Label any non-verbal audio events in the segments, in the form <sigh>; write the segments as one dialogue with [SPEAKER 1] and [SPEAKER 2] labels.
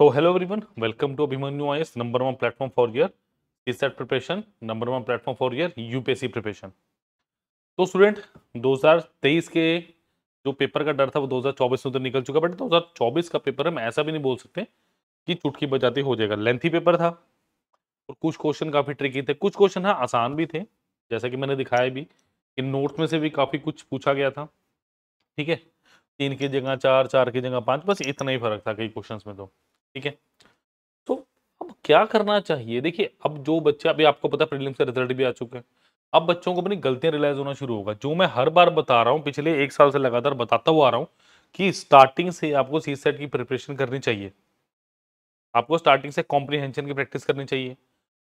[SPEAKER 1] So hello everyone, welcome to Abhimanyu number one platform for year
[SPEAKER 2] your set preparation number one platform for year UPSC preparation तो student 2023 के जो paper का डर था वो 2024 में तो निकल चुका बट 2024 का पेपर हम ऐसा भी नहीं बोल सकते कि चुटकी बजाती हो जाएगा लेंथी पेपर था और कुछ क्वेश्चन काफ़ी ट्रिकी थे कुछ क्वेश्चन हाँ आसान भी थे जैसा कि मैंने दिखाया भी कि नोट्स में से भी काफ़ी कुछ पूछा गया था ठीक है तीन की जगह चार चार की जगह पाँच बस इतना ही फर्क था कई क्वेश्चन में तो ठीक है तो अब क्या करना चाहिए देखिए अब जो बच्चे अभी आपको पता है का रिजल्ट भी आ चुके हैं अब बच्चों को अपनी गलतियां रियलाइज होना शुरू होगा जो मैं हर बार बता रहा हूँ पिछले एक साल से लगातार बताता हुआ आ रहा हूँ कि स्टार्टिंग से आपको सी सेट की प्रिपरेशन करनी चाहिए आपको स्टार्टिंग से कॉम्प्रीहेंशन की प्रैक्टिस करनी चाहिए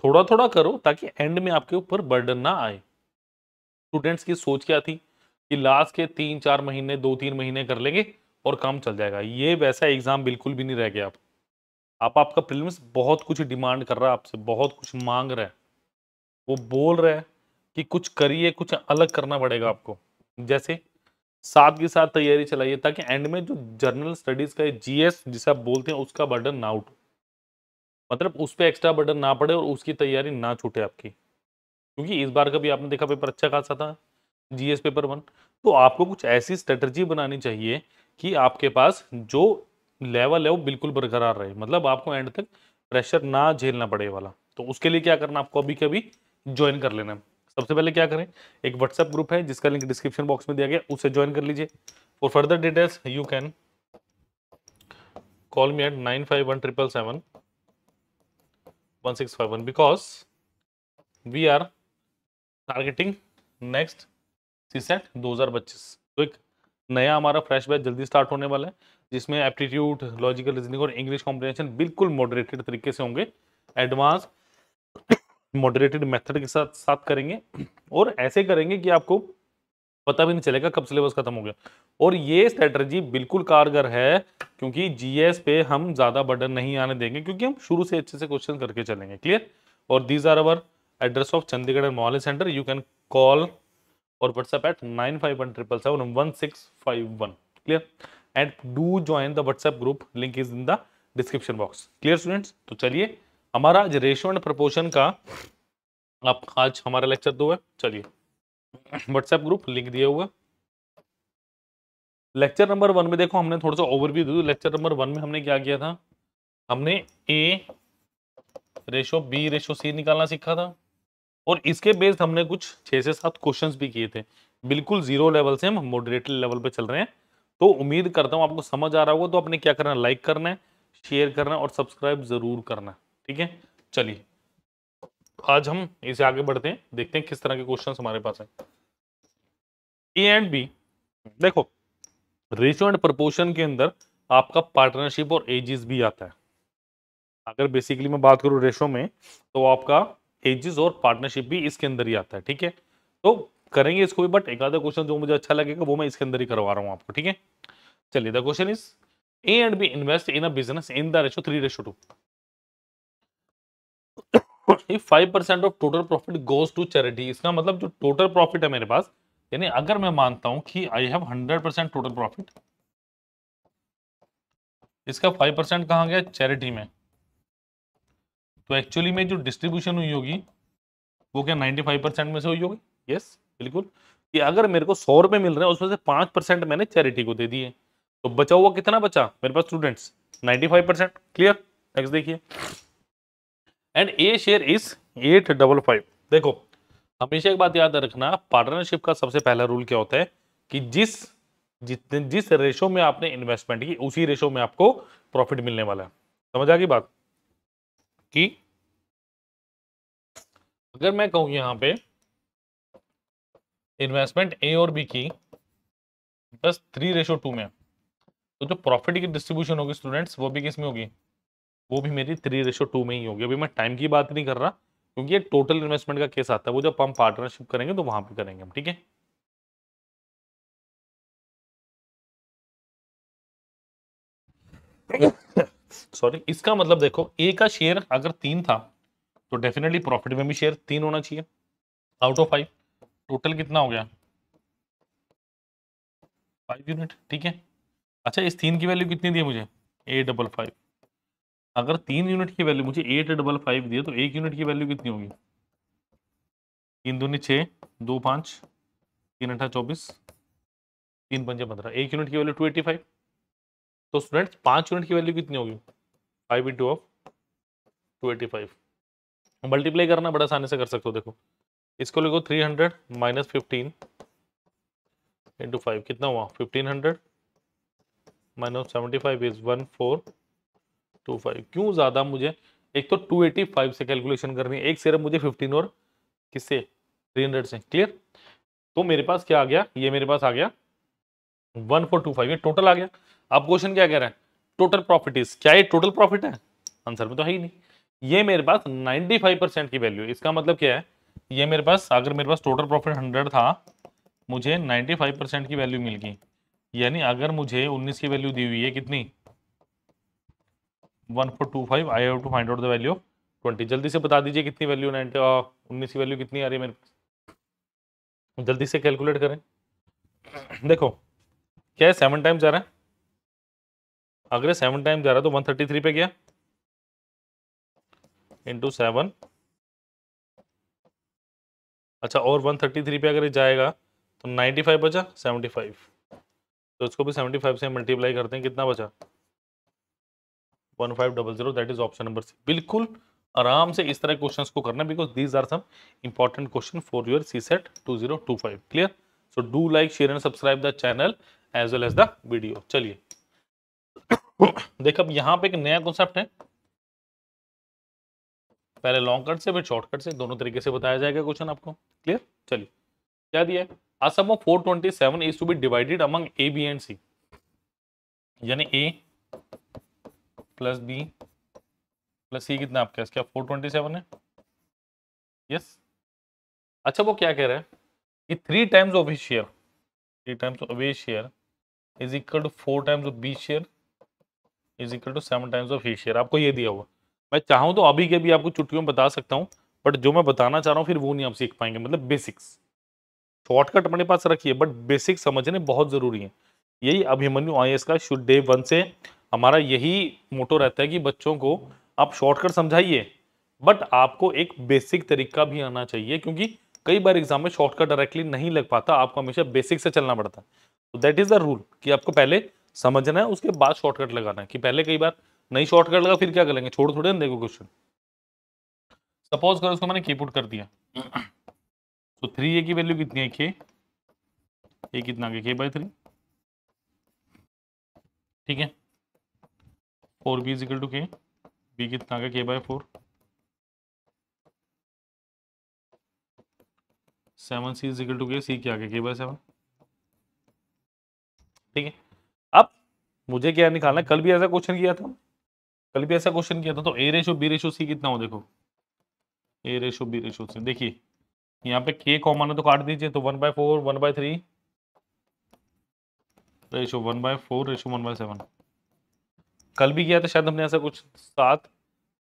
[SPEAKER 2] थोड़ा थोड़ा करो ताकि एंड में आपके ऊपर बर्डन ना आए स्टूडेंट्स की सोच क्या थी कि लास्ट के तीन चार महीने दो तीन महीने कर लेंगे और काम चल जाएगा ये वैसा एग्जाम बिल्कुल भी नहीं रह गया आप आप आपका प्रिलिम्स बहुत कुछ डिमांड कर रहा है आपसे बहुत कुछ मांग रहा है वो बोल रहा है कि कुछ करिए कुछ अलग करना पड़ेगा आपको जैसे साथ के साथ तैयारी चलाइए ताकि एंड में जो जर्नल स्टडीज का जीएस जिसे आप बोलते हैं उसका बर्डन ना उठो मतलब उस पर एक्स्ट्रा बर्डन ना पड़े और उसकी तैयारी ना छूटे आपकी क्योंकि इस बार का भी आपने देखा पेपर अच्छा खासा था जीएस पेपर वन तो आपको कुछ ऐसी स्ट्रेटर्जी बनानी चाहिए कि आपके पास जो लेवल है वो बिल्कुल बरकरार रहे मतलब आपको एंड तक प्रेशर ना झेलना पड़े वाला तो उसके लिए क्या करना आपको अभी कभी ज्वाइन कर लेना सबसे पहले क्या करें एक व्हाट्सएप ग्रुप है जिसका लिंक डिस्क्रिप्शन बॉक्स में दिया गया उसे ज्वाइन कर लीजिए for further details you can call me at nine five one triple seven one six five one because we are targeting next CSAT दो हज़ार पच्चीस तो एक नया हमारा फ्रेश बैच जल्दी स्टार्ट होने वाला है जिसमें एप्टीट्यूड लॉजिकल रीजनिंग और इंग्लिश कॉम्प्रिहेंशन बिल्कुल मॉडरेटेड तरीके से होंगे एडवांस मॉडरेटेड मेथड के साथ साथ करेंगे और ऐसे करेंगे कि आपको पता भी नहीं चलेगा कब सिलेबस खत्म हो गया और ये स्ट्रेटर्जी बिल्कुल कारगर है क्योंकि जीएस पे हम ज़्यादा बर्डन नहीं आने देंगे क्योंकि हम शुरू से अच्छे से क्वेश्चन करके चलेंगे क्लियर और these are our address of Chandigarh and Mohali centre you can call और WhatsApp at nine five one triple seven one six five one clear and do join the WhatsApp group link is in the description box clear students तो चलिए हमारा आज ratio and proportion का आप आज हमारा lecture दो है चलिए व्हाट्सएप ग्रुप लिंक दिया हुआ लेक्चर नंबर वन में देखो हमने थोड़ा सा ओवरव्यू दिया लेक्चर नंबर वन में हमने क्या किया था हमने A ratio B ratio C निकालना सीखा था और इसके बेस्ड हमने कुछ छः से सात क्वेश्चंस भी किए थे बिल्कुल जीरो लेवल से हम मॉडरेट लेवल पे चल रहे हैं तो उम्मीद करता हूँ आपको समझ आ रहा होगा तो आपने क्या करना है लाइक करना है शेयर करना है और सब्सक्राइब जरूर करना है ठीक है चलिए आज हम इसे आगे बढ़ते हैं देखते हैं किस तरह के क्वेश्चन हमारे पास हैं ए एंड बी देखो रेशियो एंड प्रपोर्शन के अंदर आपका पार्टनरशिप और एजिस भी आता है अगर बेसिकली मैं बात करूँ रेशो में तो आपका एजिस और पार्टनरशिप भी इसके अंदर ही आता है ठीक है तो करेंगे इसको भी बट एक आधा क्वेश्चन जो मुझे अच्छा लगेगा वो मैं इसके अंदर ही करवा रहा हूँ आपको ठीक है चलिए the question is A and B invest in a business in the ratio three ratio two five percent of total profit goes to charity इसका मतलब जो टोटल प्रॉफिट है मेरे पास यानी अगर मैं मानता हूं कि I have hundred percent total profit इसका फाइव परसेंट कहा गया चैरिटी में तो एक्चुअली में जो डिस्ट्रीब्यूशन हुई होगी वो क्या नाइन्टी फाइव परसेंट में से हुई होगी यस yes? बिल्कुल कि अगर मेरे को सौ रुपये मिल रहे हैं उसमें से पाँच परसेंट मैंने चैरिटी को दे दिए तो बचा हुआ कितना बचा मेरे पास students ninety five percent clear next देखिए and A share is eight double five देखो हमेशा एक बात याद रखना पार्टनरशिप का सबसे पहला रूल क्या होता है कि जिस जितने जिस रेशो में आपने इन्वेस्टमेंट की उसी रेशो में आपको प्रॉफिट मिलने वाला है समझ आ गई बात कि अगर मैं कहूँ यहाँ पे इन्वेस्टमेंट ए और बी की बस थ्री रेशो टू में तो जो प्रॉफिट की डिस्ट्रीब्यूशन होगी स्टूडेंट्स वो भी किस में होगी वो भी मेरी थ्री रेशो टू में ही होगी अभी मैं टाइम की बात नहीं कर रहा
[SPEAKER 1] क्योंकि ये टोटल इन्वेस्टमेंट का केस आता है वो जब हम पार्टनरशिप करेंगे तो वहां पे करेंगे हम ठीक है सॉरी इसका मतलब देखो ए का शेयर अगर तीन था तो
[SPEAKER 2] डेफिनेटली प्रॉफिट में भी शेयर तीन होना चाहिए आउट ऑफ फाइव टोटल कितना हो गया फाइव यूनिट ठीक है अच्छा इस तीन की वैल्यू कितनी दी मुझे ए डबल फाइव अगर तीन यूनिट की वैल्यू मुझे एट डबल फाइव दिए तो एक यूनिट की वैल्यू कितनी होगी तीन दूनी छः दो पाँच तीन अठा चौबीस तीन पंजे पंद्रह एक यूनिट की वैल्यू टू एटी फाइव तो स्टूडेंट्स पाँच यूनिट की वैल्यू कितनी होगी five into of two eighty five multiply करना बड़ा आसानी से कर सकते हो देखो इसको लिखो 300 hundred minus fifteen into five कितना हुआ 1500 hundred minus seventy five is one four two five क्यों ज़्यादा मुझे एक तो 285 से कैलकुलेशन करनी है एक सिर्फ मुझे 15 और किससे 300 से क्लियर तो मेरे पास क्या आ गया ये मेरे पास आ गया 1425 ये टोटल आ गया अब क्वेश्चन क्या कह रहा है टोटल प्रॉफिट इज क्या ये टोटल प्रॉफिट है आंसर में तो है ही नहीं ये मेरे पास 95 परसेंट की वैल्यू इसका मतलब क्या है ये मेरे पास अगर मेरे पास टोटल प्रॉफिट हंड्रेड था मुझे नाइन्टी फाइव परसेंट की वैल्यू मिल गई यानी अगर मुझे उन्नीस की वैल्यू दी हुई है कितनी one four two five I have to find out the value of twenty जल्दी से बता दीजिए कितनी वैल्यू नाइनटी उन्नीस की वैल्यू कितनी आ रही है मेरे पास जल्दी से कैलकुलेट करें देखो क्या है सेवन टाइम जा रहा है अगर सेवन टाइम जा रहा है तो वन थर्टी थ्री पे गया इंटू सेवन अच्छा और 133 पे अगर ये जाएगा तो 95 बचा 75 तो इसको भी 75 से मल्टीप्लाई करते हैं कितना बचा one five double zero that is option number C बिल्कुल आराम से इस तरह क्वेश्चन को करना because these are some important question for your CSAT two zero two five clear so do like share and subscribe the channel as well as the video चलिए <coughs> देख अब यहाँ पे एक नया कॉन्सेप्ट है पहले लॉन्ग कट से फिर शॉर्ट कट से दोनों तरीके से बताया जाएगा क्वेश्चन आपको क्लियर चलिए क्या दिया है आज सब four twenty seven is to be divided among A B and C यानी A plus B plus C कितना आपके पास क्या फोर ट्वेंटी सेवन है यस अच्छा वो क्या कह रहा है कि three times of A share three times of A share is equal to four times of B share is equal to seven times of A share आपको ये दिया हुआ मैं चाहूँ तो अभी के भी आपको छुट्टियों में बता सकता हूँ बट जो मैं बताना चाह रहा हूँ फिर वो नहीं आप सीख पाएंगे मतलब बेसिक्स शॉर्टकट अपने पास रखिए बट बेसिक समझने बहुत ज़रूरी है यही अभिमन्यु आई का शुड डे वन से हमारा यही मोटो रहता है कि बच्चों को आप शॉर्टकट समझाइए बट आपको एक बेसिक तरीका भी आना चाहिए क्योंकि कई बार एग्जाम में शॉर्टकट डायरेक्टली नहीं लग पाता आपको हमेशा बेसिक से चलना पड़ता है तो दैट इज़ द रूल कि आपको पहले समझना है उसके बाद शॉर्टकट लगाना है कि पहले कई बार नहीं शॉर्टकट लगा फिर क्या करेंगे छोड़ थोड़े ना देखो क्वेश्चन सपोज करो उसको मैंने कीपुट पुट कर दिया तो थ्री ए की वैल्यू कितनी है के ए कितना के बाई थ्री ठीक है four B is equal to K B कितना K by four seven C is equal to K C क्या के बाय सेवन ठीक है अब मुझे क्या निकालना कल भी ऐसा क्वेश्चन किया था कल भी ऐसा क्वेश्चन किया था तो A ratio B ratio C कितना हो देखो A ratio B ratio C देखिए यहाँ पे के कॉमन है तो काट दीजिए तो one by four one by three ratio one by four ratio one by seven कल भी किया था शायद हमने ऐसा कुछ सात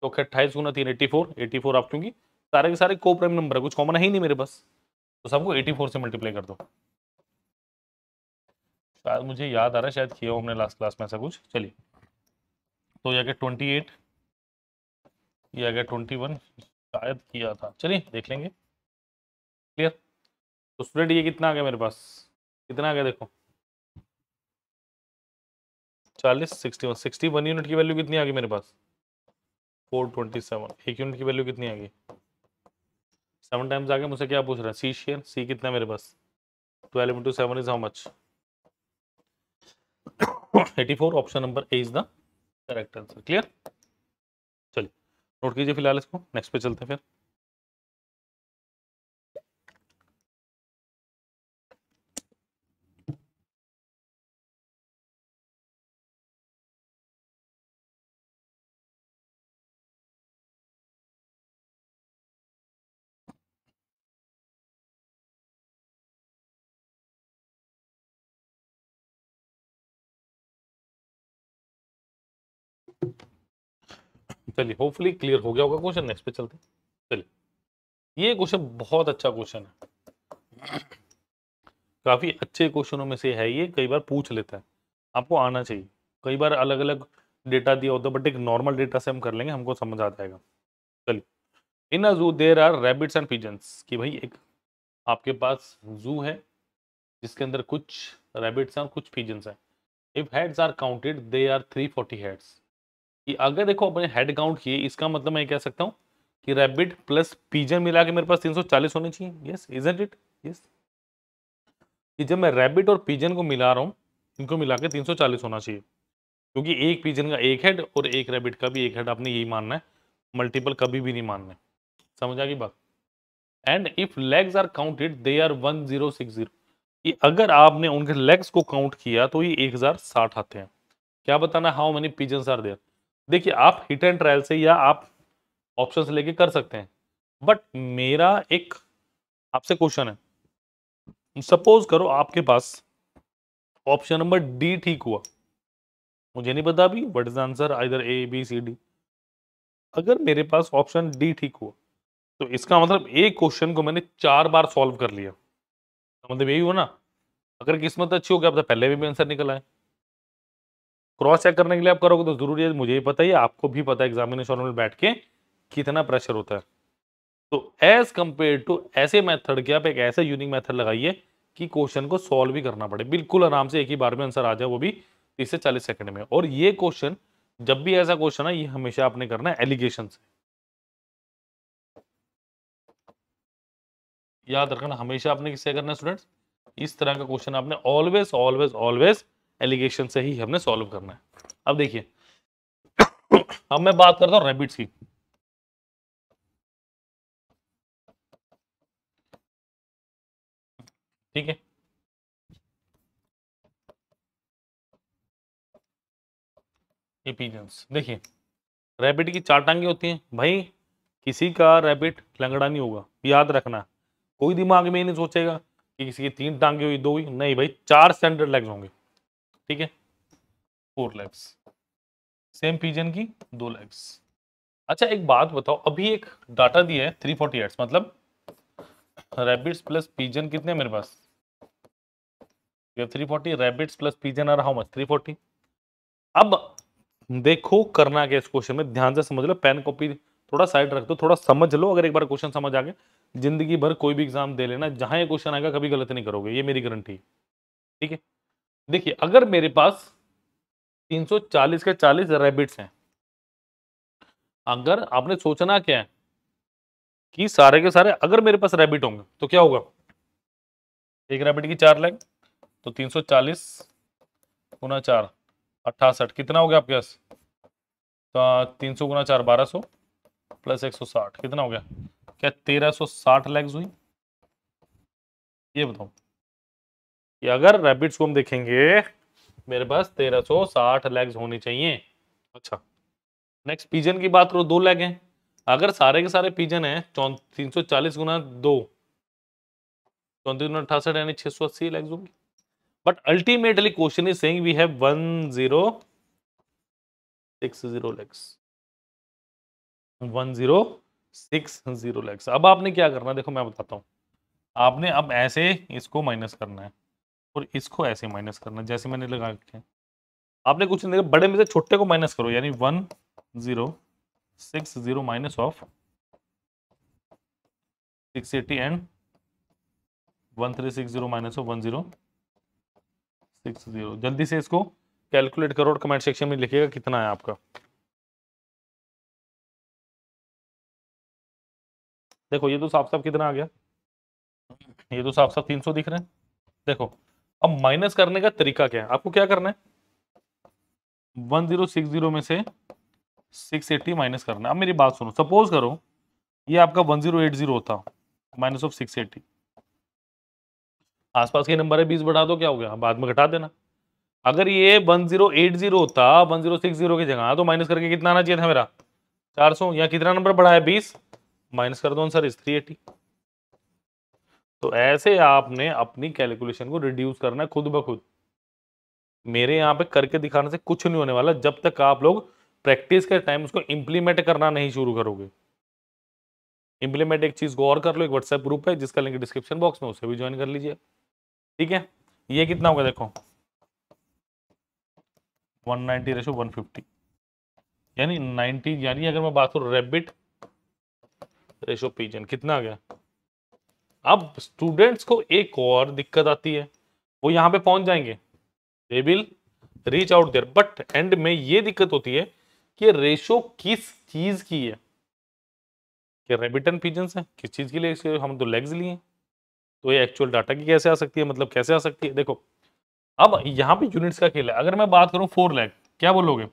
[SPEAKER 2] तो अट्ठाईस गुना तीन एट्टी फोर एट्टी फोर आप क्योंकि सारे के सारे को प्राइम नंबर है कुछ कॉमन है ही नहीं मेरे पास तो सबको एटी फोर से मल्टीप्लाई कर दो शायद मुझे याद आ रहा है शायद किया हमने लास्ट क्लास में ऐसा कुछ चलिए तो ये आ गया ट्वेंटी एट ये आ गया ट्वेंटी वन शायद किया था चलिए देख लेंगे क्लियर तो स्प्रेड ये कितना आ गया मेरे पास कितना आ गया देखो चालीस sixty one sixty one unit की वैल्यू कितनी आ गई मेरे पास फोर ट्वेंटी सेवन एक यूनिट की वैल्यू कितनी आ गई सेवन टाइम्स आगे मुझसे क्या पूछ रहा है सी शेयर सी कितना मेरे पास twelve into seven is how much eighty four option number A is the
[SPEAKER 1] correct answer clear चलिए नोट कीजिए फिलहाल इसको नेक्स्ट पे चलते हैं फिर चलिए होपफुली क्लियर हो गया होगा क्वेश्चन नेक्स्ट पे चलते
[SPEAKER 2] चलिए ये क्वेश्चन बहुत अच्छा क्वेश्चन है काफ़ी अच्छे क्वेश्चनों में से है ये कई बार पूछ लेता है आपको आना चाहिए कई बार अलग अलग डेटा दिया होता है बट एक नॉर्मल डेटा से हम कर लेंगे हमको समझ आ जाएगा चलिए in a zoo there are rabbits and pigeons कि भाई एक आपके पास जू है जिसके अंदर कुछ रेबिट्स हैं और कुछ पिजन्स हैं if heads are counted they are three forty heads कि अगर देखो अपने हेड काउंट किए इसका मतलब मैं कह सकता हूँ कि रैबिट प्लस पीजन मिला के मेरे पास 340 होने चाहिए yes is isn't it yes कि जब मैं रैबिट और पीजन को मिला रहा हूँ इनको मिला के 340 होना चाहिए क्योंकि एक पीजन का एक हेड और एक रैबिट का भी एक हेड आपने यही मानना है मल्टीपल कभी भी नहीं मानना है समझ आ गई बात and if legs are counted they are one zero six zero कि अगर आपने उनके लेग्स को काउंट किया तो ये एक हजार साठ आते हैं क्या बताना how many pigeon are there देखिए आप हिट एंड ट्रायल से या आप ऑप्शन लेके कर सकते हैं बट मेरा एक आपसे क्वेश्चन है सपोज करो आपके पास ऑप्शन नंबर डी ठीक हुआ मुझे नहीं पता अभी what is answer either A B C D अगर मेरे पास ऑप्शन डी ठीक हुआ तो इसका मतलब एक क्वेश्चन को मैंने चार बार सॉल्व कर लिया मतलब यही हुआ ना अगर किस्मत अच्छी हो गया तो पहले भी आंसर निकल आए क्रॉस चेक करने के लिए आप करोगे तो जरूरी है मुझे ही पता ही आपको भी पता है एग्जामिनेशन में बैठ के कितना प्रेशर होता है तो एज कंपेयर टू ऐसे मेथड के आप एक ऐसे यूनिक मेथड लगाइए कि क्वेश्चन को सॉल्व भी करना पड़े बिल्कुल आराम से एक ही बार में आंसर आ जाए वो भी तीस से चालीस सेकंड में और ये क्वेश्चन जब भी ऐसा क्वेश्चन है ये हमेशा आपने करना है एलिगेशन से याद रखना हमेशा आपने किससे करना है स्टूडेंट्स इस तरह का क्वेश्चन आपने ऑलवेज ऑलवेज ऑलवेज एलिगेशन से ही हमने सॉल्व करना है अब देखिए
[SPEAKER 1] <coughs> अब मैं बात करता हूं रैबिट्स की ठीक है
[SPEAKER 2] ये पीजन्स देखिए रैबिट की चार टांगे होती हैं भाई किसी का रैबिट लंगड़ा नहीं होगा याद रखना कोई दिमाग में ही नहीं सोचेगा कि किसी की तीन टांगे हुई दो हुई नहीं भाई चार स्टैंडर्ड लेग्स होंगे ठीक है फोर लेग्स सेम पिजन की दो लेग्स अच्छा एक बात बताओ अभी एक डाटा दिया है थ्री फोर्टी एट्स मतलब रैबिट्स प्लस पिजन कितने मेरे पास three forty rabbits plus pigeon are how much three forty अब देखो करना क्या इस क्वेश्चन में ध्यान से समझ लो पेन कॉपी थोड़ा साइड रख दो थोड़ा समझ लो अगर एक बार क्वेश्चन समझ आ गए जिंदगी भर कोई भी एग्जाम दे लेना जहां ये क्वेश्चन आएगा कभी गलत नहीं करोगे ये मेरी गारंटी ठीक है देखिए अगर मेरे पास 340 के 40 रेबिट्स हैं अगर आपने सोचना क्या है कि सारे के सारे अगर मेरे पास रैबिट होंगे तो क्या होगा एक रैबिट की चार लैग तो 340 सौ चालीस गुना चार अट्ठासठ कितना हो गया आपके पास तो तीन सौ गुना चार बारह सौ प्लस एक सौ साठ कितना हो गया क्या तेरह सौ साठ लैग्स हुई ये बताओ कि अगर रैबिट्स को हम देखेंगे मेरे पास 1360 लेग्स होने चाहिए अच्छा नेक्स्ट पीजन की बात करो दो लेग हैं अगर सारे के सारे पीजन हैं तीन सौ चालीस गुना दो चौंतीस गुना अठासठ यानी छः सौ अस्सी लेग्स होंगे but ultimately question is saying we have one zero six zero legs one zero six zero legs अब आपने क्या करना देखो मैं बताता हूँ आपने अब ऐसे इसको माइनस करना है और इसको ऐसे माइनस करना जैसे मैंने लगा रखे हैं आपने कुछ नहीं देखा बड़े में से छोटे को माइनस करो यानी one zero six zero minus of six eighty and one three six zero minus of one zero
[SPEAKER 1] six zero जल्दी से इसको कैलकुलेट करो और कमेंट सेक्शन में लिखिएगा कितना है आपका देखो ये तो साफ साफ कितना आ गया ये तो साफ साफ तीन सौ दिख रहे हैं देखो
[SPEAKER 2] अब माइनस करने का तरीका क्या है आपको क्या करना है वन जीरो सिक्स जीरो में से सिक्स एट्टी माइनस करना है अब मेरी बात सुनो सपोज करो ये आपका वन जीरो एट जीरो होता माइनस ऑफ सिक्स एट्टी आसपास के नंबर है बीस बढ़ा दो क्या हो गया बाद में घटा देना अगर ये वन जीरो एट जीरो होता वन जीरो सिक्स जीरो की जगह तो माइनस करके कितना आना चाहिए था मेरा चार सौ या कितना नंबर बढ़ा है बीस माइनस कर दो आंसर इज थ्री एटी तो ऐसे आपने अपनी कैलकुलेशन को रिड्यूस करना है खुद ब खुद मेरे यहाँ पे करके दिखाने से कुछ नहीं होने वाला जब तक आप लोग प्रैक्टिस के टाइम उसको इम्प्लीमेंट करना नहीं शुरू करोगे इम्प्लीमेंट एक चीज़ को और कर लो एक व्हाट्सएप ग्रुप है जिसका लिंक डिस्क्रिप्शन बॉक्स में उसे भी ज्वाइन कर लीजिए ठीक है ये कितना होगा देखो 190 नाइन्टी रेशो वन यानी 90 यानी अगर मैं बात करूँ रेबिट रेशो पीजन कितना आ गया अब स्टूडेंट्स को एक और दिक्कत आती है वो यहाँ पे पहुंच जाएंगे they will reach out there but end में ये दिक्कत होती है कि रेशो किस चीज की है कि रेबिटन पिजन्स है किस चीज के लिए हम तो लेग्स लिए तो ये एक्चुअल डाटा की कैसे आ सकती है मतलब कैसे आ सकती है देखो अब यहाँ पे यूनिट्स का खेल है अगर मैं बात करूँ फोर लैग क्या बोलोगे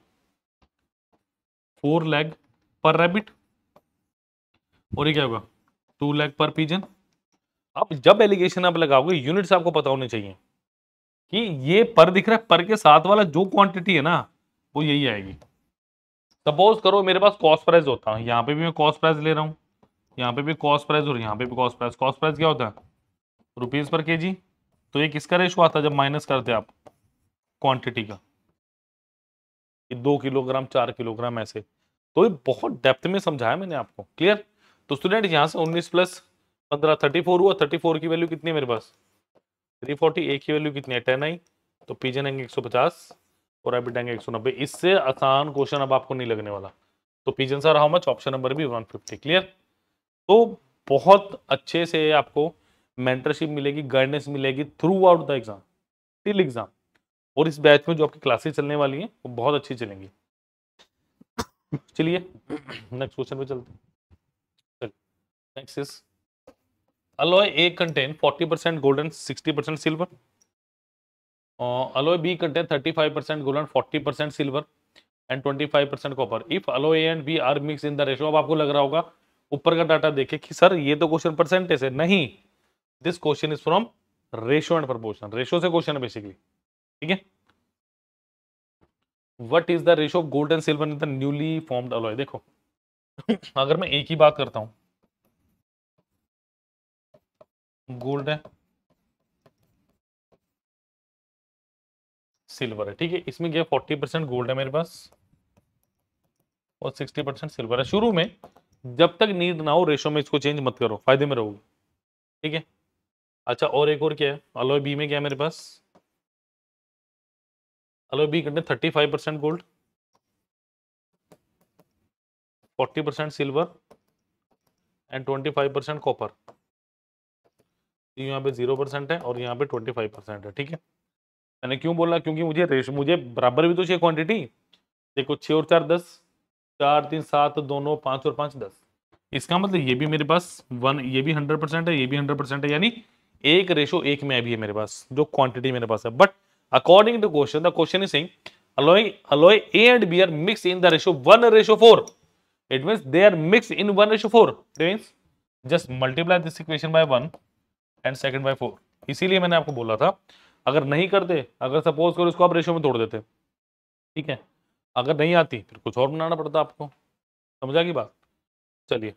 [SPEAKER 2] फोर लैग पर रेबिट और ये क्या होगा टू लैग पर पीजन अब जब एलिगेशन आप लगाओगे यूनिट्स आपको पता होने चाहिए कि ये पर दिख रहा है पर के साथ वाला जो क्वांटिटी है ना वो यही आएगी सपोज करो मेरे पास कॉस्ट प्राइस होता है यहाँ पे भी मैं कॉस्ट प्राइस ले रहा हूँ यहाँ पे भी कॉस्ट प्राइस और यहाँ पे भी कॉस्ट प्राइस कॉस्ट प्राइस क्या होता है रुपीज़ पर के जी तो ये किसका रेशो आता है जब माइनस करते आप क्वान्टिटी का दो किलोग्राम चार किलोग्राम ऐसे तो ये बहुत डेप्थ में समझाया मैंने आपको क्लियर तो स्टूडेंट यहाँ से उन्नीस प्लस पंद्रह थर्टी फोर हुआ थर्टी फोर की वैल्यू कितनी है मेरे पास थ्री फोर्टी ए की वैल्यू कितनी है टेन आई तो पीजन आएंगे एक सौ पचास और एबिट आएंगे एक सौ नब्बे इससे आसान क्वेश्चन अब आपको नहीं लगने वाला तो pigeon sir how much option number भी वन फिफ्टी क्लियर तो बहुत अच्छे से आपको मेंटरशिप मिलेगी गाइडनेस मिलेगी throughout the exam till exam और इस बैच में जो आपकी क्लासेस चलने वाली हैं वो बहुत अच्छी चलेंगी <coughs> चलिए नेक्स्ट <coughs> क्वेश्चन पे चलते हैं next is alloy A contain 40% gold and 60% silver. Uh, alloy B contain 35% gold and 40% silver and 25% copper. If alloy A and B are mixed in the ratio, अब आपको लग रहा होगा ऊपर का डाटा देखे कि सर ये तो क्वेश्चन परसेंटेज है नहीं this question is from ratio and proportion ratio से क्वेश्चन है बेसिकली ठीक है what is the ratio of gold and silver in the newly formed alloy देखो <coughs> अगर मैं एक ही बात करता हूँ गोल्ड है सिल्वर है ठीक है इसमें क्या फोर्टी परसेंट गोल्ड है मेरे पास और सिक्सटी परसेंट सिल्वर है शुरू में जब तक नीड ना हो रेशो में इसको चेंज मत करो फायदे में रहोगे ठीक है अच्छा और एक और क्या है अलोय बी में क्या है मेरे पास alloy B contain thirty five percent gold forty percent silver and twenty five percent copper ये यहाँ पे जीरो परसेंट है और यहाँ पे ट्वेंटी फाइव परसेंट है ठीक है मैंने क्यों बोला क्योंकि मुझे रेश मुझे बराबर भी तो चाहिए क्वांटिटी देखो छः और चार दस चार तीन सात दोनों पाँच और पाँच दस इसका मतलब ये भी मेरे पास वन ये भी हंड्रेड है ये भी हंड्रेड है यानी एक रेशो एक में अभी है मेरे पास जो क्वांटिटी मेरे पास है but according to question the question is saying alloy alloy A and B are mixed in the ratio 1 ratio 4 it means they are mixed in 1 ratio 4 it means just multiply this equation by 1 and second by four इसीलिए मैंने आपको बोला था अगर नहीं करते अगर suppose करो इसको आप रेशो में तोड़ देते ठीक है अगर नहीं आती फिर कुछ और बनाना पड़ता आपको समझा की बात चलिए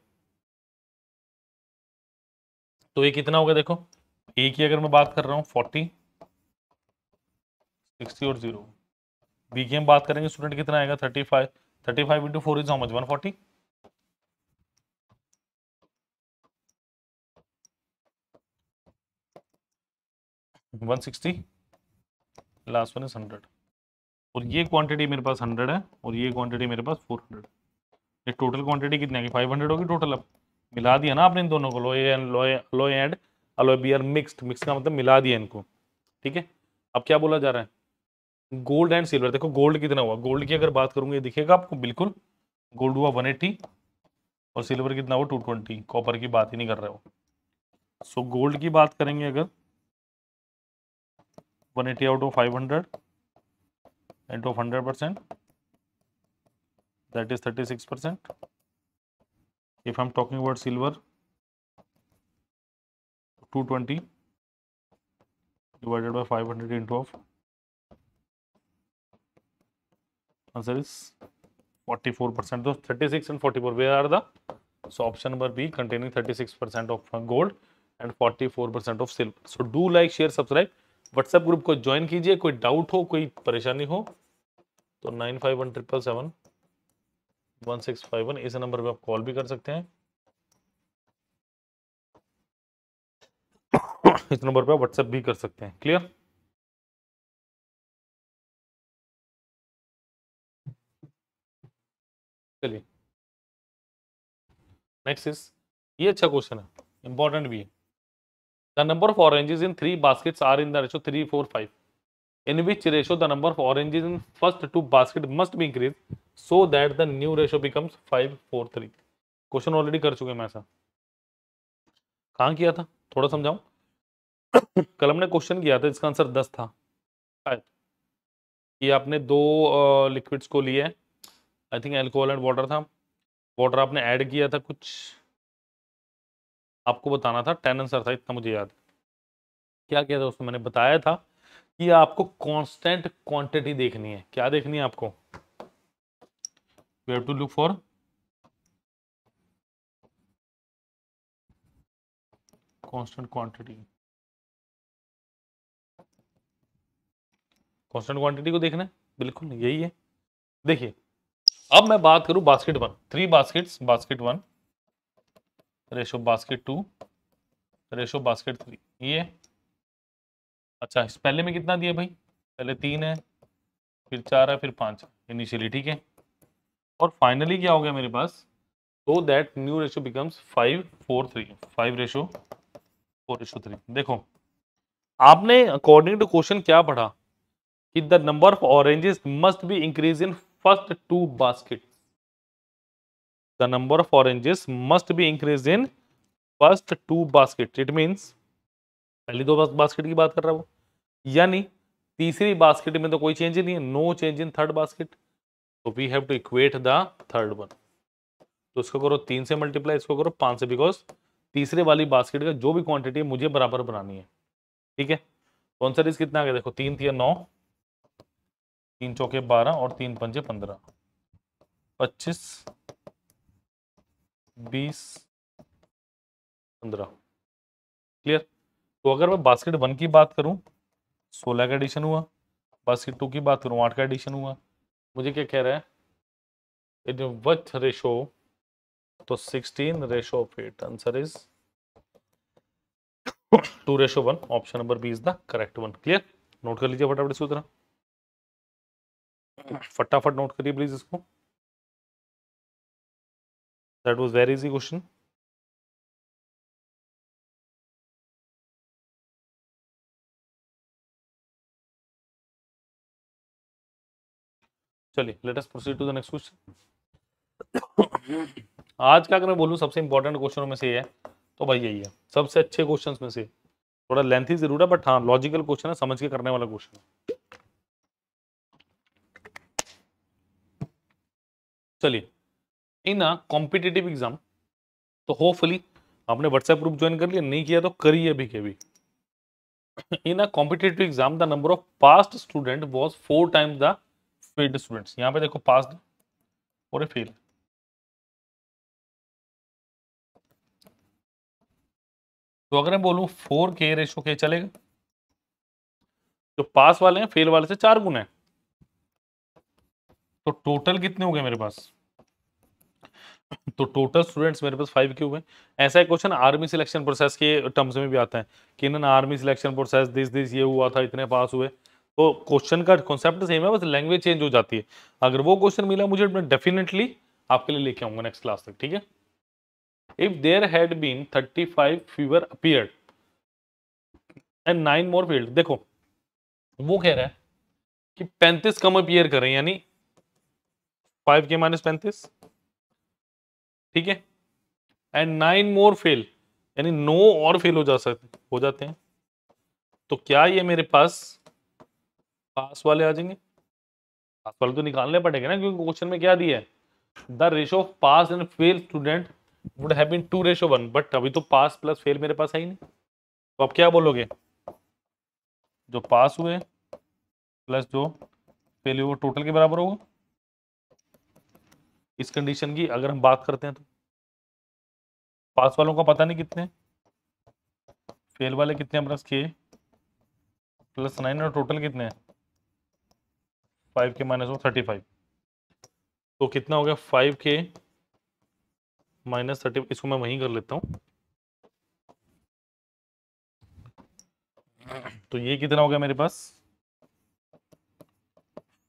[SPEAKER 2] तो ये कितना हो गया देखो ए की अगर मैं बात कर रहा हूँ फोर्टी सिक्सटी और जीरो बी की हम बात करेंगे स्टूडेंट कितना आएगा thirty five thirty five into four is how much one forty one sixty last one is hundred और ये क्वांटिटी मेरे पास हंड्रेड है और ये क्वांटिटी मेरे पास हंड्रेड ये टोटल क्वांटिटी कितनी आएगी फाइव हंड्रेड होगी टोटल अब मिला दिया ना आपने इन दोनों को लोए and alloy alloy and alloy B are mixed mix का मतलब मिला दिया इनको ठीक है अब क्या बोला जा रहा है गोल्ड एंड सिल्वर देखो गोल्ड कितना हुआ गोल्ड की अगर बात करूंगी दिखेगा आपको बिल्कुल गोल्ड हुआ एट्टी और सिल्वर कितना हुआ ट्वेंटी कॉपर की बात ही नहीं कर रहे हो सो गोल्ड की बात करेंगे अगर 180 out of 500 into 100 percent that is 36 percent. If I am talking about silver 220 divided by 500 into of answer is 44 percent. So 36 and 44 where are the so option number B containing 36 percent of gold and 44 percent of silver. So do like share subscribe. WhatsApp group को join कीजिए कोई doubt हो कोई परेशानी हो तो nine five one triple seven one six five one इस number पे आप कॉल भी कर सकते हैं
[SPEAKER 1] इस नंबर पे आप व्हाट्सएप भी कर सकते हैं क्लियर चलिए नेक्स्ट इज ये अच्छा
[SPEAKER 2] क्वेश्चन है इंपॉर्टेंट भी है The number of oranges in three baskets are in the ratio 3, 4, 5. In which ratio the number of oranges in first two basket must be increased so that the new ratio becomes 5, 4, 3. question already kar chuke हैं मैं ऐसा कहाँ किया था थोड़ा समझाऊं कल हमने क्वेश्चन किया था जिसका आंसर दस था शायद ये आपने दो लिक्विड्स को लिए I think alcohol and water था वाटर आपने ऐड किया था कुछ आपको बताना था टेन आंसर था इतना मुझे याद क्या किया था उसमें मैंने बताया था कि आपको कांस्टेंट क्वांटिटी देखनी है क्या देखनी है आपको
[SPEAKER 1] you have to look for constant quantity constant quantity को देखना है बिल्कुल यही है देखिए
[SPEAKER 2] अब मैं बात करूं basket one three baskets basket one ratio basket two ratio basket three ये अच्छा पहले में कितना दिया भाई पहले तीन है फिर चार है फिर पाँच इनिशियली ठीक है और फाइनली क्या हो गया मेरे पास तो that new ratio becomes five four three five ratio four ratio three देखो आपने अकॉर्डिंग टू क्वेश्चन क्या पढ़ा कि the number of oranges must be increase in first two basket the number of oranges must be increased in first two baskets. It means पहली दो basket की बात कर रहा हूँ यानी तीसरी बास्केट में तो कोई चेंज ही नहीं है no change in third basket तो we have to equate the third one तो इसको करो तीन से मल्टीप्लाई इसको करो पाँच से बिकॉज तीसरे वाली बास्केट का जो भी क्वांटिटी है मुझे बराबर बनानी है ठीक है तो आंसर इस कितना आ गया देखो तीन थी नौ तीन चौके बारह और तीन पंजे पंद्रह पच्चीस बीस पंद्रह क्लियर तो अगर मैं बास्केट वन की बात करूं सोलह का एडिशन हुआ बास्केट टू की बात करूं आठ का एडिशन हुआ मुझे क्या कह रहा है वर्थ रेशो तो sixteen ratio of eight answer is two ratio one option number B is the correct one clear
[SPEAKER 1] note कर लीजिए फटाफट इसी तरह फटाफट नोट करिए प्लीज इसको that was very easy question चलिए let us proceed to the next
[SPEAKER 2] question आज का अगर मैं बोलूं सबसे इंपॉर्टेंट क्वेश्चनों में से है तो भाई यही है सबसे अच्छे क्वेश्चन में से थोड़ा लेंथी जरूर है बट हाँ लॉजिकल क्वेश्चन है समझ के करने वाला क्वेश्चन है चलिए इन अ कॉम्पिटेटिव एग्जाम तो होपफुली आपने व्हाट्सएप ग्रुप ज्वाइन कर लिया नहीं किया तो करिए अभी के भी in a competitive exam the number of passed student was four times the failed students यहाँ पे देखो पास्ट
[SPEAKER 1] और फेल तो अगर मैं बोलूं फोर के रेशो के चलेगा
[SPEAKER 2] जो पास वाले हैं फेल वाले से चार गुना है तो टोटल कितने हो गए मेरे पास तो टोटल स्टूडेंट्स मेरे पास फाइव क्यूब हुए ऐसा एक क्वेश्चन आर्मी सिलेक्शन प्रोसेस के टर्म्स में भी आता है कि इन्होंने army selection process this this ये हुआ था इतने पास हुए तो क्वेश्चन का कॉन्सेप्ट सेम है बस लैंग्वेज चेंज हो जाती है अगर वो क्वेश्चन मिला मुझे मैं डेफिनेटली आपके लिए लेके आऊंगा नेक्स्ट क्लास तक ठीक है if there had been thirty five fewer appeared and nine more failed देखो वो कह रहा है कि पैंतीस कम अपियर करें यानी फाइव के माइनस पैंतीस ठीक है एंड नाइन मोर फेल यानी नो और फेल हो जा सकते हो जाते हैं तो क्या ये मेरे पास पास वाले आ जाएंगे पास वाले तो निकालने पड़ेंगे ना क्योंकि क्वेश्चन में क्या दिया है the ratio of pass and fail student would have been two ratio one but अभी तो पास प्लस फेल मेरे पास है ही नहीं तो आप क्या बोलोगे जो पास हुए प्लस जो फेल हुए वो टोटल के बराबर होगा इस कंडीशन की अगर हम बात करते हैं तो पास वालों का पता नहीं कितने फेल वाले कितने प्लस के प्लस नाइन और टोटल कितने हैं five K minus one thirty five तो कितना हो गया फाइव के माइनस थर्टी इसको मैं वहीं कर लेता हूं तो ये कितना हो गया मेरे पास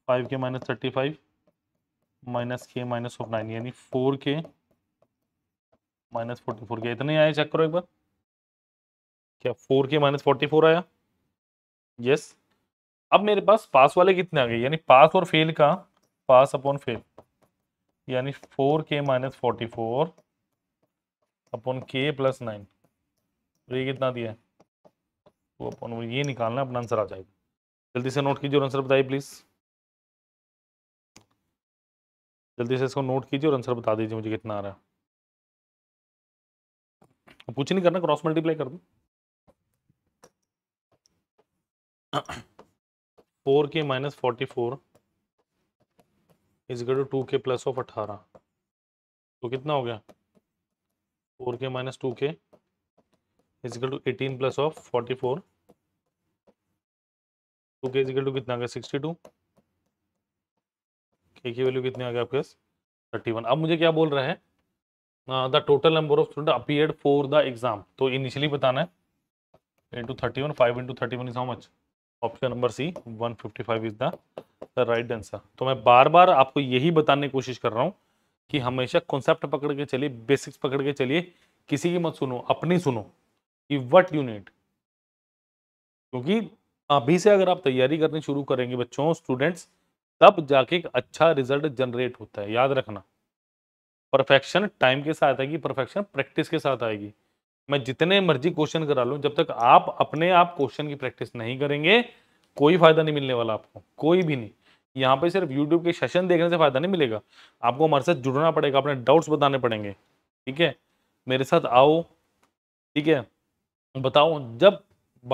[SPEAKER 2] five K minus thirty five minus K minus of nine यानी four K minus forty four के इतने आए चेक करो एक बार क्या four K minus forty four आया यस अब मेरे पास पास वाले कितने आ गए यानी पास और फेल का पास अपॉन फेल यानी four K minus forty four upon K plus nine तो ये कितना दिया है तो ये निकालना अपना आंसर आ जाएगा
[SPEAKER 1] जल्दी से नोट कीजिए और आंसर बताइए प्लीज़ जल्दी से इसको नोट कीजिए और आंसर बता दीजिए मुझे कितना आ रहा
[SPEAKER 2] है पूछ नहीं करना क्रॉस मल्टीप्लाई कर दो four K minus forty four is to two K plus of अठारह तो कितना हो गया four K minus two K is to eighteen plus of forty four two K is to कितना गया सिक्सटी टू के की वैल्यू कितनी आ गया आपके पास थर्टी वन अब मुझे क्या बोल रहे हैं the total number of student appeared for the exam तो इनिशियली बताना है into thirty one five into thirty one is how much option number C one fifty five is the right answer तो मैं बार बार आपको यही बताने की कोशिश कर रहा हूँ कि हमेशा कॉन्सेप्ट पकड़ के चलिए बेसिक्स पकड़ के चलिए किसी की मत सुनो अपनी सुनो कि वट यू नीड क्योंकि अभी से अगर आप तैयारी करनी शुरू करेंगे बच्चों स्टूडेंट्स तब जाके एक अच्छा रिजल्ट जनरेट होता है याद रखना परफेक्शन टाइम के साथ आएगी परफेक्शन प्रैक्टिस के साथ आएगी मैं जितने मर्जी क्वेश्चन करा लूँ जब तक आप अपने आप क्वेश्चन की प्रैक्टिस नहीं करेंगे कोई फायदा नहीं मिलने वाला आपको कोई भी नहीं यहाँ पे सिर्फ यूट्यूब के सेशन देखने से फायदा नहीं मिलेगा आपको हमारे साथ जुड़ना पड़ेगा अपने डाउट्स बताने पड़ेंगे ठीक है मेरे साथ आओ ठीक है बताओ जब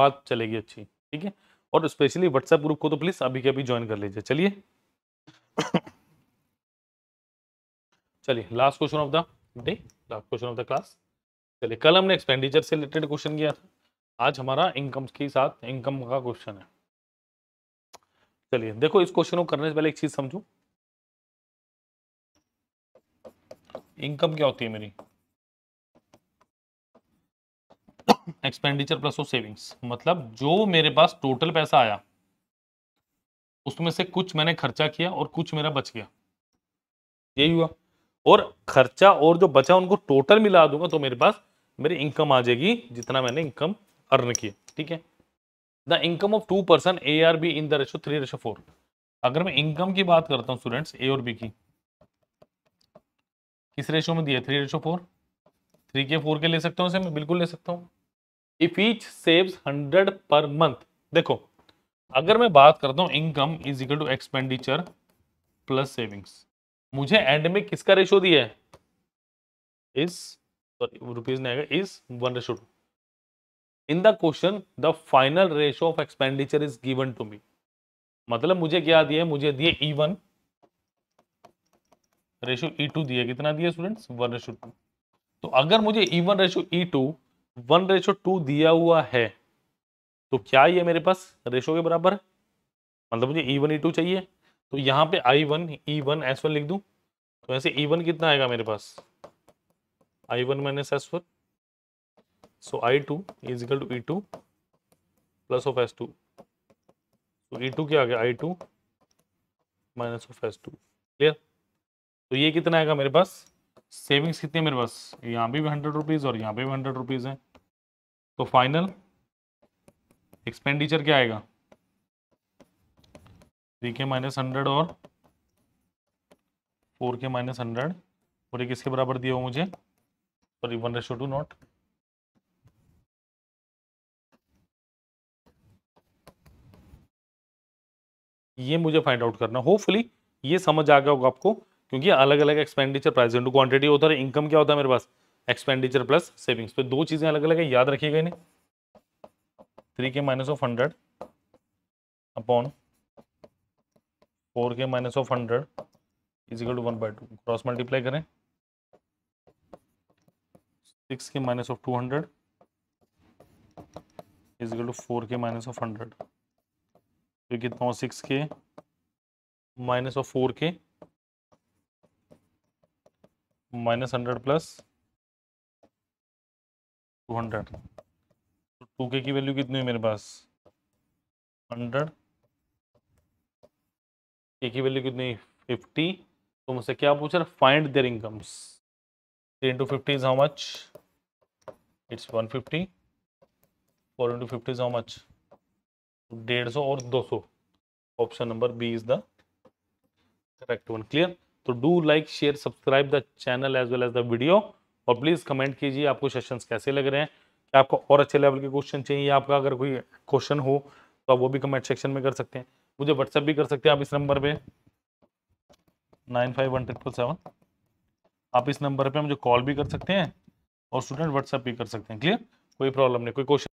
[SPEAKER 2] बात चलेगी अच्छी ठीक है और स्पेशली व्हाट्सएप ग्रुप को तो प्लीज़ अभी के अभी ज्वाइन कर लीजिए चलिए चलिए last question of the day last question of the class चलिए कल हमने एक्सपेंडिचर से रिलेटेड क्वेश्चन किया था आज हमारा इनकम के साथ इनकम का क्वेश्चन है
[SPEAKER 1] चलिए देखो इस क्वेश्चन को करने से पहले एक चीज समझू इनकम क्या होती है मेरी
[SPEAKER 2] एक्सपेंडिचर प्लस सेविंग्स मतलब जो मेरे पास टोटल पैसा आया उसमें से कुछ मैंने खर्चा किया और कुछ मेरा बच गया यही हुआ और खर्चा और जो बचा उनको टोटल मिला दूंगा तो मेरे पास मेरी इनकम आ जाएगी जितना मैंने इनकम अर्न किया ठीक है the income of two person A R B in the ratio three ratio four अगर मैं इनकम की बात करता हूँ स्टूडेंट्स ए और बी की किस रेशो में दिया three ratio four three K four K ले सकता हूँ इसे मैं बिल्कुल ले सकता हूँ if each saves hundred per month देखो अगर मैं बात करता हूं income is equal to expenditure plus savings मुझे एंड में किसका रेशो दिया है इस सॉरी रुपीज नहीं आएगा इस one ratio two in the question the final ratio of expenditure is given to me मतलब मुझे क्या दिया है मुझे दिए E one ratio E two दिया e e कितना दिया स्टूडेंट्स वन रेशो टू तो अगर मुझे E one ratio E two one ratio two दिया हुआ है तो क्या ये मेरे पास रेशो के बराबर है मतलब मुझे ई वन ई टू चाहिए तो यहाँ पे I one E one S one लिख दूँ तो ऐसे ई e वन कितना आएगा मेरे पास I one minus S one so I two is equal to E two plus of S two तो ई टू क्या आ गया I two minus of S two clear तो ये कितना आएगा मेरे पास सेविंग्स कितनी है मेरे पास यहाँ भी हंड्रेड रुपीज़ और यहाँ पे भी हंड्रेड रुपीज़ हैं तो फाइनल एक्सपेंडिचर क्या आएगा थ्री के माइनस हंड्रेड और फोर के माइनस हंड्रेड और ये किसके बराबर दिया हो मुझे sorry one ratio two not
[SPEAKER 1] ये मुझे फाइंड आउट करना होपफुली ये समझ आ गया होगा आपको क्योंकि
[SPEAKER 2] अलग अलग एक्सपेंडिचर प्राइस एंड क्वांटिटी होता है इनकम क्या होता है मेरे पास एक्सपेंडिचर प्लस सेविंग्स तो दो चीज़ें अलग अलग है याद रखिएगा इन्हें three K minus of hundred upon four K minus of hundred is equal to one by two cross multiply करें six K minus of two hundred is equal to four K minus of hundred तो कितना हो six K minus of four K minus hundred plus two hundred two K की value कितनी है मेरे पास hundred ए की वैल्यू कितनी फिफ्टी तो मुझसे क्या पूछ रहा find their incomes three into fifty is how much it's one fifty four into fifty is how much डेढ़ सौ और दो सौ option number B is the correct one clear तो do like share subscribe the channel as well as the video और please comment कीजिए आपको sessions कैसे लग रहे हैं आपको और अच्छे लेवल के क्वेश्चन चाहिए आपका अगर कोई क्वेश्चन हो तो आप वो भी कमेंट सेक्शन में कर सकते हैं मुझे व्हाट्सएप भी कर सकते हैं आप इस नंबर पे nine five one triple seven आप इस नंबर पे मुझे कॉल भी कर सकते हैं और स्टूडेंट व्हाट्सएप भी कर सकते हैं
[SPEAKER 1] क्लियर कोई प्रॉब्लम नहीं कोई क्वेश्चन